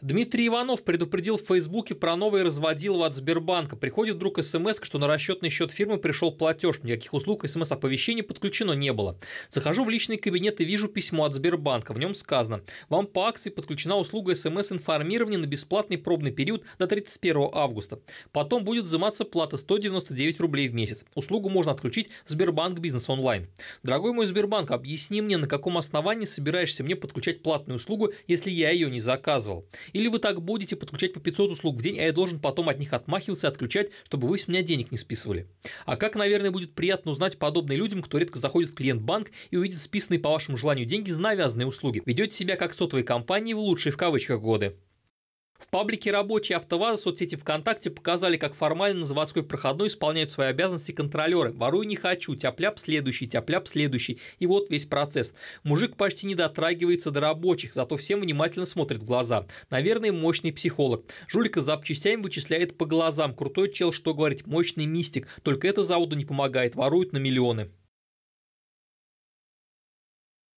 Дмитрий Иванов предупредил в Фейсбуке про новое разводилово от Сбербанка. Приходит вдруг смс, что на расчетный счет фирмы пришел платеж. Никаких услуг смс-оповещений подключено не было. Захожу в личный кабинет и вижу письмо от Сбербанка. В нем сказано, вам по акции подключена услуга смс-информирования на бесплатный пробный период до 31 августа. Потом будет взиматься плата 199 рублей в месяц. Услугу можно отключить в Сбербанк Бизнес Онлайн. Дорогой мой Сбербанк, объясни мне, на каком основании собираешься мне подключать платную услугу, если я ее не заказывал. Или вы так будете подключать по 500 услуг в день, а я должен потом от них отмахиваться, и отключать, чтобы вы с меня денег не списывали. А как, наверное, будет приятно узнать подобные людям, кто редко заходит в клиент-банк и увидит списанные по вашему желанию деньги за навязанные услуги. Ведете себя как сотовые компании в лучшие в кавычках годы. В паблике «Рабочие АвтоВАЗа» соцсети ВКонтакте показали, как формально на заводской проходной исполняют свои обязанности контролеры. Ворую не хочу, тяп следующий, тяп следующий. И вот весь процесс. Мужик почти не дотрагивается до рабочих, зато всем внимательно смотрит в глаза. Наверное, мощный психолог. Жулика с запчастями вычисляет по глазам. Крутой чел, что говорить, мощный мистик. Только это заводу не помогает, воруют на миллионы.